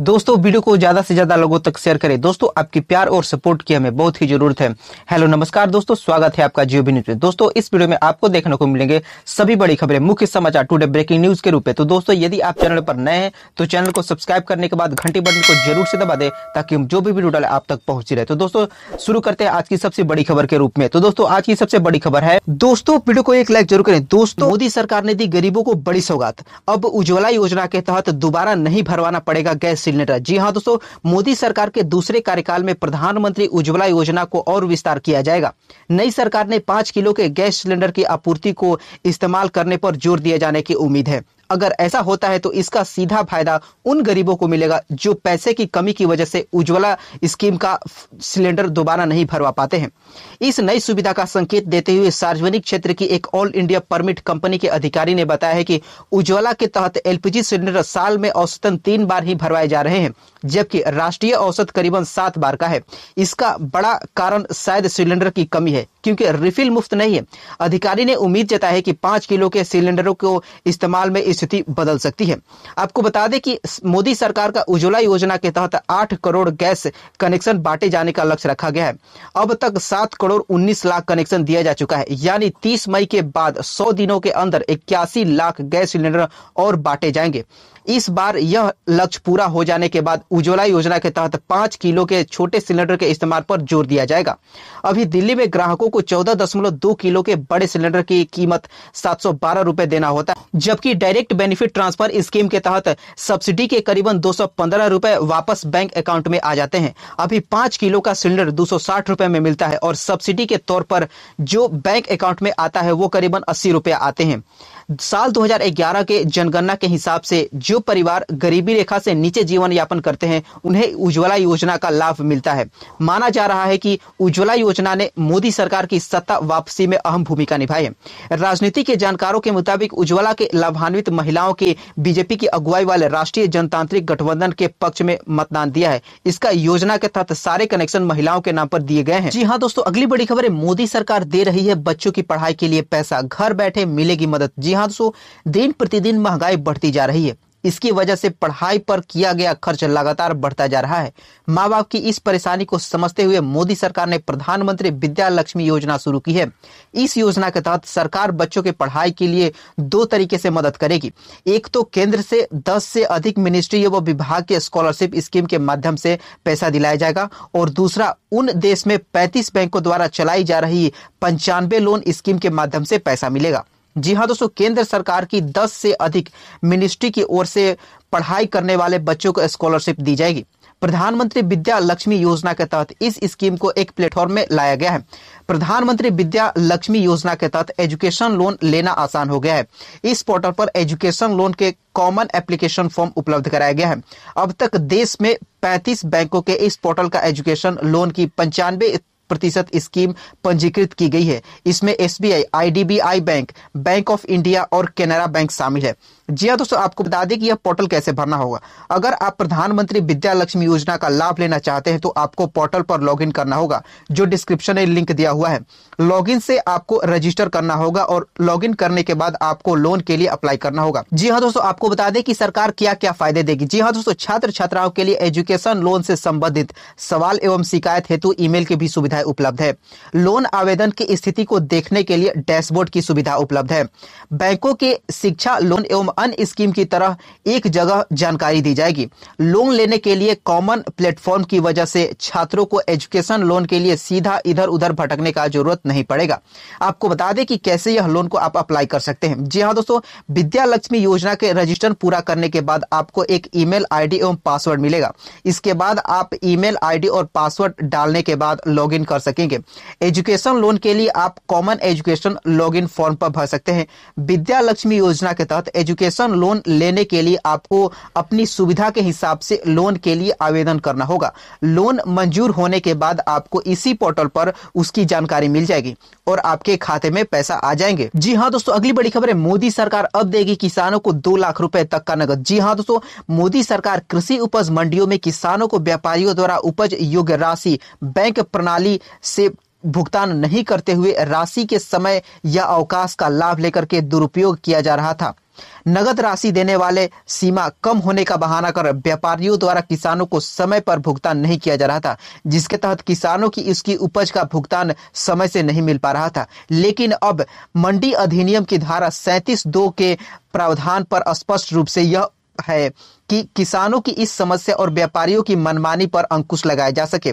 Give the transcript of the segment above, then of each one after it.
दोस्तों वीडियो को ज्यादा से ज्यादा लोगों तक शेयर करें दोस्तों आपकी प्यार और सपोर्ट की हमें बहुत ही जरूरत है हेलो नमस्कार दोस्तों स्वागत है आपका जियो भी न्यूज में दोस्तों इस वीडियो में आपको देखने को मिलेंगे सभी बड़ी खबरें मुख्य समाचार टुडे ब्रेकिंग न्यूज के रूप में तो दोस्तों यदि आप चैनल पर नए हैं तो चैनल को सब्सक्राइब करने के बाद घंटी बटन को जरूर से दबा दे ताकि हम जो भी वीडियो डाले आप तक पहुंची रहे तो दोस्तों शुरू करते हैं आज की सबसे बड़ी खबर के रूप में तो दोस्तों आज की सबसे बड़ी खबर है दोस्तों वीडियो को एक लाइक जरूर करें दोस्तों मोदी सरकार ने दी गरीबों को बड़ी सौगात अब उज्ज्वला योजना के तहत दोबारा नहीं भरवाना पड़ेगा गैस सिलेंडर जी हाँ दोस्तों मोदी सरकार के दूसरे कार्यकाल में प्रधानमंत्री उज्ज्वला योजना को और विस्तार किया जाएगा नई सरकार ने पांच किलो के गैस सिलेंडर की आपूर्ति को इस्तेमाल करने पर जोर दिए जाने की उम्मीद है अगर ऐसा होता है तो इसका सीधा फायदा उन गरीबों को मिलेगा जो पैसे की कमी की वजह से उज्ज्वला स्कीम का सिलेंडर दोबारा नहीं भरवा पाते हैं इस नई सुविधा का संकेत देते हुए सार्वजनिक क्षेत्र की एक ऑल इंडिया परमिट कंपनी के अधिकारी ने बताया है कि उज्ज्वला के तहत एलपीजी सिलेंडर साल में औसतन तीन बार ही भरवाए जा रहे हैं जबकि राष्ट्रीय औसत करीबन सात बार का है इसका बड़ा कारण शायद सिलेंडर की कमी है क्योंकि रिफिल मुफ्त नहीं है अधिकारी ने उम्मीद जताई है कि पांच किलो के सिलेंडरों को इस्तेमाल में स्थिति बदल सकती है आपको बता दें कि मोदी सरकार का उज्ज्वला योजना के तहत आठ करोड़ गैस कनेक्शन बांटे जाने का लक्ष्य रखा गया है अब तक सात करोड़ उन्नीस लाख कनेक्शन दिया जा चुका है यानी तीस मई के बाद सौ दिनों के अंदर इक्यासी लाख गैस सिलेंडर और बांटे जाएंगे इस बार यह लक्ष्य पूरा हो जाने के बाद उज्ज्वला योजना के तहत पांच किलो के छोटे सिलेंडर के इस्तेमाल पर जोर दिया जाएगा अभी दिल्ली में ग्राहकों को चौदह दशमलव दो किलो के बड़े सिलेंडर की कीमत सात सौ बारह रूपए देना होता है जबकि डायरेक्ट बेनिफिट ट्रांसफर स्कीम के तहत सब्सिडी के करीबन दो सौ पंद्रह रुपए वापस बैंक अकाउंट में आ जाते हैं अभी पांच किलो का सिलेंडर दो सौ साठ रुपए में मिलता है और सब्सिडी के तौर पर जो बैंक अकाउंट में आता है वो करीबन अस्सी रूपए आते हैं साल 2011 के जनगणना के हिसाब से जो जो परिवार गरीबी रेखा से नीचे जीवन यापन करते हैं उन्हें उज्ज्वला योजना का लाभ मिलता है माना जा रहा है कि उज्ज्वला योजना ने मोदी सरकार की सत्ता वापसी में अहम भूमिका निभाई है राजनीति के जानकारों के मुताबिक उज्ज्वला के लाभान्वित महिलाओं के बीजेपी की अगुवाई वाले राष्ट्रीय जनतांत्रिक गठबंधन के पक्ष में मतदान दिया है इसका योजना के तहत सारे कनेक्शन महिलाओं के नाम पर दिए गए हैं जी हाँ दोस्तों अगली बड़ी खबर है मोदी सरकार दे रही है बच्चों की पढ़ाई के लिए पैसा घर बैठे मिलेगी मदद जी हाँ दोस्तों दिन प्रतिदिन महंगाई बढ़ती जा रही है इसकी वजह से पढ़ाई पर किया गया खर्च लगातार बढ़ता जा रहा है माँ बाप की इस परेशानी को समझते हुए मोदी सरकार ने प्रधानमंत्री विद्या लक्ष्मी योजना शुरू की है इस योजना के तहत सरकार बच्चों के पढ़ाई के लिए दो तरीके से मदद करेगी एक तो केंद्र से दस से अधिक मिनिस्ट्री एवं विभाग के स्कॉलरशिप स्कीम के माध्यम से पैसा दिलाया जाएगा और दूसरा उन देश में पैंतीस बैंकों द्वारा चलाई जा रही पंचानवे लोन स्कीम के माध्यम से पैसा मिलेगा जी हाँ दोस्तों केंद्र सरकार की 10 से अधिक मिनिस्ट्री की ओर से पढ़ाई करने वाले बच्चों को स्कॉलरशिप दी जाएगी प्रधानमंत्री विद्या लक्ष्मी योजना के तहत इस स्कीम को एक प्लेटफॉर्म में लाया गया है प्रधानमंत्री विद्या लक्ष्मी योजना के तहत एजुकेशन लोन लेना आसान हो गया है इस पोर्टल पर एजुकेशन लोन के कॉमन एप्लीकेशन फॉर्म उपलब्ध कराया गया है अब तक देश में 35 बैंकों के इस पोर्टल का एजुकेशन लोन की पंचानवे प्रतिशत स्कीम पंजीकृत की गई है इसमें SBI, IDBI bank bank of India और केनरा बैंक शामिल है जी हाँ दोस्तों आपको बता दें कि यह पोर्टल कैसे भरना होगा अगर आप प्रधानमंत्री विद्या लक्ष्मी योजना का लाभ लेना चाहते हैं तो आपको पोर्टल पर लॉगिन करना होगा जो डिस्क्रिप्शन में लिंक दिया हुआ है लॉगिन से आपको रजिस्टर करना होगा और लॉगिन करने के बाद आपको लोन के लिए अप्लाई करना होगा जी हाँ दोस्तों आपको बता दें कि सरकार क्या क्या फायदे देगी जी हाँ दोस्तों छात्र छात्राओं के लिए एजुकेशन लोन से संबंधित सवाल एवं शिकायत हेतु ईमेल की भी सुविधाएं उपलब्ध है लोन आवेदन की स्थिति को देखने के लिए डैशबोर्ड की सुविधा उपलब्ध है बैंकों के शिक्षा लोन एवं अन्य स्कीम की तरह एक जगह जानकारी दी जाएगी लोन लेने के लिए कॉमन प्लेटफॉर्म की वजह से छात्रों को एजुकेशन लोन के लिए सीधा इधर उधर भटकने का जरूरत नहीं पड़ेगा आपको बता दें कि कैसे यह लोन को आप अप्लाई कर सकते हैं जी हाँ दोस्तों विद्या लक्ष्मी योजना के रजिस्टर पूरा करने के बाद आपको एक ई मेल एवं पासवर्ड मिलेगा इसके बाद आप ई मेल और पासवर्ड डालने के बाद लॉग कर सकेंगे एजुकेशन लोन के लिए आप कॉमन एजुकेशन लॉग फॉर्म पर भर सकते हैं विद्या लक्ष्मी योजना के तहत एजुकेशन एजुकेशन लोन लेने के लिए आपको अपनी सुविधा के हिसाब से लोन के लिए आवेदन करना होगा लोन मंजूर होने के बाद आपको इसी पोर्टल पर उसकी जानकारी मिल जाएगी और आपके खाते में पैसा आ जाएंगे जी हाँ दोस्तों अगली बड़ी खबर है मोदी सरकार अब देगी किसानों को दो लाख रुपए तक का नगद जी हाँ दोस्तों मोदी सरकार कृषि उपज मंडियों में किसानों को व्यापारियों द्वारा उपज योग्य राशि बैंक प्रणाली से भुगतान नहीं करते हुए राशि के समय या अवकाश का लाभ लेकर के दुरुपयोग किया जा रहा था नगद राशि देने वाले सीमा कम होने का बहाना कर व्यापारियों द्वारा किसानों को समय पर भुगतान नहीं किया जा रहा था जिसके तहत किसानों की इसकी उपज का भुगतान समय से नहीं मिल पा रहा था लेकिन अब मंडी अधिनियम की धारा सैंतीस दो के प्रावधान पर स्पष्ट रूप से यह है कि किसानों की इस समस्या और व्यापारियों की मनमानी पर अंकुश लगाया जा सके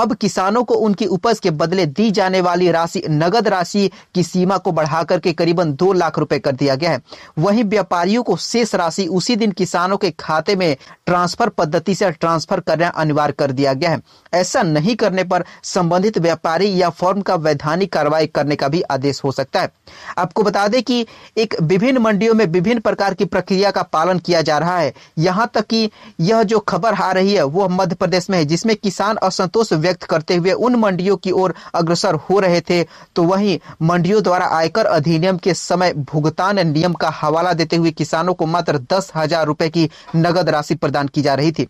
अब किसानों को उनकी उपज के बदले दी जाने वाली राशि नगद राशि की सीमा को बढ़ाकर के करीबन दो लाख रुपए कर दिया गया है वहीं व्यापारियों को शेष राशि उसी दिन किसानों के खाते में ट्रांसफर पद्धति से ट्रांसफर करना अनिवार्य कर दिया गया है ऐसा नहीं करने पर संबंधित व्यापारी या फर्म का वैधानिक कार्रवाई करने का भी आदेश हो सकता है आपको बता दें कि एक विभिन्न मंडियों में विभिन्न प्रकार की प्रक्रिया का पालन किया जा रहा है यहाँ तक कि यह जो खबर आ रही है वह मध्य प्रदेश में है जिसमें किसान असंतोष व्यक्त करते हुए उन मंडियों की ओर अग्रसर हो रहे थे तो वहीं मंडियों द्वारा आयकर अधिनियम के समय भुगतान नियम का हवाला देते हुए किसानों को मात्र दस हजार रुपए की नगद राशि प्रदान की जा रही थी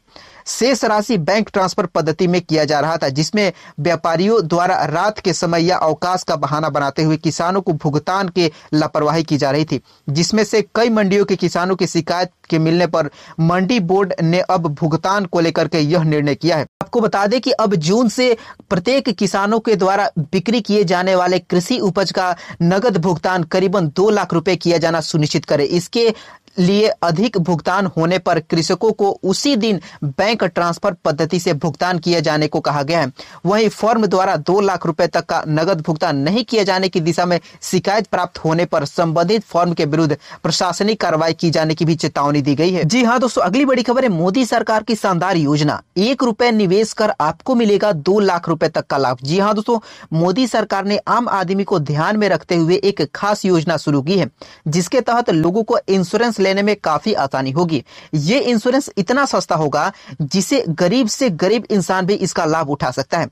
शेष राशि बैंक ट्रांसफर पद्धति में किया जा रहा था जिसमें व्यापारियों द्वारा रात के समय या अवकाश का बहाना बनाते हुए किसानों को भुगतान के लापरवाही की जा रही थी जिसमें से कई मंडियों के किसानों की शिकायत के मिलने पर मंडी बोर्ड ने अब भुगतान को लेकर के यह निर्णय किया है आपको बता दें कि अब जून से प्रत्येक किसानों के द्वारा बिक्री किए जाने वाले कृषि उपज का नगद भुगतान करीबन दो लाख रुपए किया जाना सुनिश्चित करे इसके लिए अधिक भुगतान होने पर कृषकों को उसी दिन बैंक ट्रांसफर पद्धति से भुगतान किए जाने को कहा गया है वही फर्म द्वारा दो लाख रुपए तक का नगद भुगतान नहीं किए जाने की दिशा में शिकायत प्राप्त होने पर संबंधित फर्म के विरुद्ध प्रशासनिक कार्रवाई की जाने की भी चेतावनी दी गई है जी हाँ दोस्तों अगली बड़ी खबर है मोदी सरकार की शानदार योजना एक रुपए निवेश कर आपको मिलेगा दो लाख रुपए तक का लाभ जी हाँ दोस्तों मोदी सरकार ने आम आदमी को ध्यान में रखते हुए एक खास योजना शुरू की है जिसके तहत लोगों को इंश्योरेंस लेने में काफी आसानी होगी ये इंश्योरेंस इतना सस्ता होगा जिसे गरीब से गरीब इंसान भी इसका लाभ उठा सकता है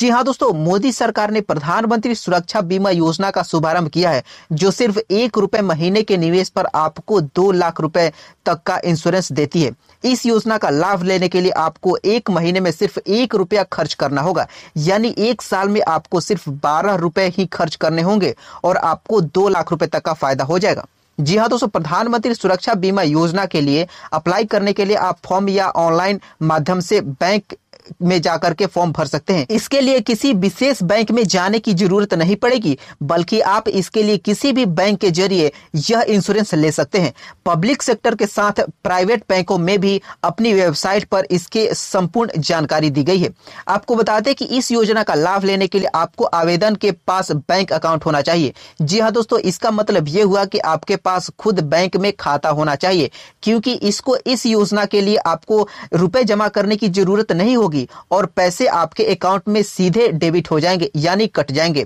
जी हाँ दोस्तों मोदी सरकार ने प्रधानमंत्री सुरक्षा बीमा योजना का शुभारंभ किया है जो सिर्फ एक रुपए महीने के निवेश पर आपको दो लाख रुपए तक का इंश्योरेंस देती है इस योजना का लाभ लेने के लिए आपको एक महीने में सिर्फ एक रुपया खर्च करना होगा यानी एक साल में आपको सिर्फ बारह रुपए ही खर्च करने होंगे और आपको दो लाख रुपए तक का फायदा हो जाएगा जी हाँ दोस्तों प्रधानमंत्री सुरक्षा बीमा योजना के लिए अप्लाई करने के लिए आप फॉर्म या ऑनलाइन माध्यम से बैंक में जाकर के फॉर्म भर सकते हैं इसके लिए किसी विशेष बैंक में जाने की जरूरत नहीं पड़ेगी बल्कि आप इसके लिए किसी भी बैंक के जरिए यह इंश्योरेंस ले सकते हैं पब्लिक सेक्टर के साथ प्राइवेट बैंकों में भी अपनी वेबसाइट पर इसके संपूर्ण जानकारी दी गई है आपको बता दें कि इस योजना का लाभ लेने के लिए आपको आवेदन के पास बैंक अकाउंट होना चाहिए जी हाँ दोस्तों इसका मतलब ये हुआ कि आपके पास खुद बैंक में खाता होना चाहिए क्योंकि इसको इस योजना के लिए आपको रुपए जमा करने की जरूरत नहीं होगी होगी और पैसे आपके अकाउंट में सीधे डेबिट हो जाएंगे यानी कट जाएंगे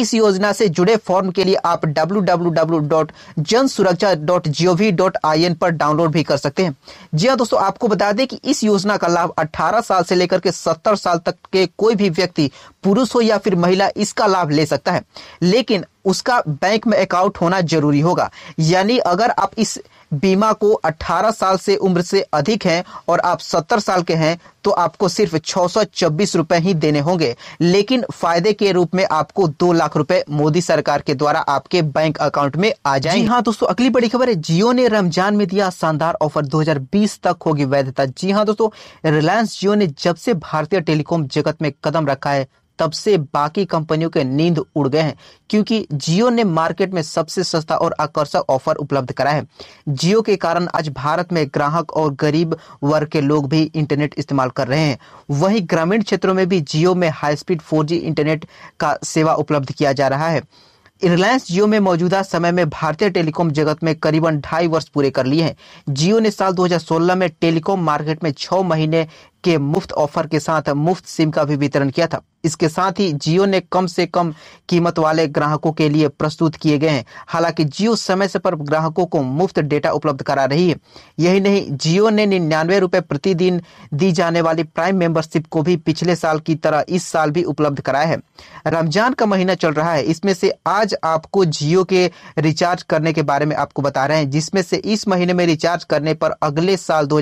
इस योजना से जुड़े फॉर्म के लिए आप www.jansurakshagovin पर डाउनलोड भी कर सकते हैं जी हाँ दोस्तों आपको बता दें कि इस योजना का लाभ 18 साल से लेकर के 70 साल तक के कोई भी व्यक्ति पुरुष हो या फिर महिला इसका लाभ ले सकता है लेकिन उसका बैंक में अकाउंट होना जरूरी होगा यानी अगर आप इस बीमा को 18 साल से उम्र से अधिक हैं और आप 70 साल के हैं तो आपको सिर्फ छह सौ रुपए ही देने होंगे लेकिन फायदे के रूप में आपको दो लाख रुपए मोदी सरकार के द्वारा आपके बैंक अकाउंट में आ जाएंगे हाँ दोस्तों अगली बड़ी खबर है जियो ने रमजान में दिया शानदार ऑफर 2020 तक होगी वैधता जी हाँ दोस्तों रिलायंस जियो ने जब से भारतीय टेलीकॉम जगत में कदम रखा है तब से बाकी कंपनियों के नींद उड़ गए हैं क्योंकि जियो ने मार्केट में सबसे सस्ता और आकर्षक ऑफर उपलब्ध कराया है जियो के कारण आज भारत में ग्राहक और गरीब वर्ग के लोग भी इंटरनेट इस्तेमाल कर रहे हैं वहीं ग्रामीण क्षेत्रों में भी जियो में हाई स्पीड फोर इंटरनेट का सेवा उपलब्ध किया जा रहा है रिलायंस जियो में मौजूदा समय में भारतीय टेलीकॉम जगत में करीबन ढाई वर्ष पूरे कर लिए हैं जियो ने साल 2016 में टेलीकॉम मार्केट में छह महीने के मुफ्त ऑफर के साथ मुफ्त सिम का भी वितरण किया था इसके साथ ही जियो ने कम से कम कीमत वाले ग्राहकों के लिए प्रस्तुत किए गए हैं हालांकि जियो समय से पर ग्राहकों को मुफ्त डेटा उपलब्ध करा रही है यही नहीं जियो ने निन्यानवे रुपए प्रतिदिन दी जाने वाली प्राइम मेंबरशिप को भी पिछले साल की तरह इस साल भी उपलब्ध कराया है रमजान का महीना चल रहा है इसमें से आज आपको जियो के रिचार्ज करने के बारे में आपको बता रहे हैं जिसमें से इस महीने में रिचार्ज करने पर अगले साल दो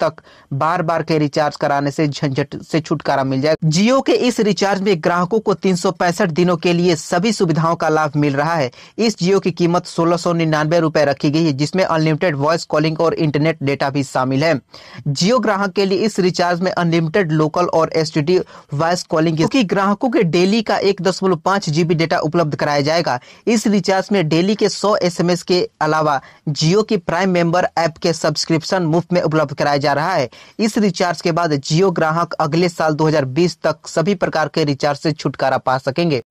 तक बार बार के रिचार्ज रिचार्ज कराने से झंझट से छुटकारा मिल जाए जियो के इस रिचार्ज में ग्राहकों को तीन दिनों के लिए सभी सुविधाओं का लाभ मिल रहा है इस जियो की कीमत सोलह सौ निन्यानवे रूपए रखी गई है जिसमें अनलिमिटेड वॉइस कॉलिंग और इंटरनेट डेटा भी शामिल है जियो ग्राहक के लिए इस रिचार्ज में अनलिमिटेड लोकल और एस वॉइस कॉलिंग क्योंकि ग्राहकों के डेली का एक दशमलव पांच जीबी डेटा उपलब्ध कराया जाएगा इस रिचार्ज में डेली के सौ एस के अलावा जियो की प्राइम मेंबर ऐप के सब्सक्रिप्शन मुफ्त में उपलब्ध कराया जा रहा है इस रिचार्ज के बाद बाद जियो ग्राहक अगले साल 2020 तक सभी प्रकार के रिचार्ज से छुटकारा पा सकेंगे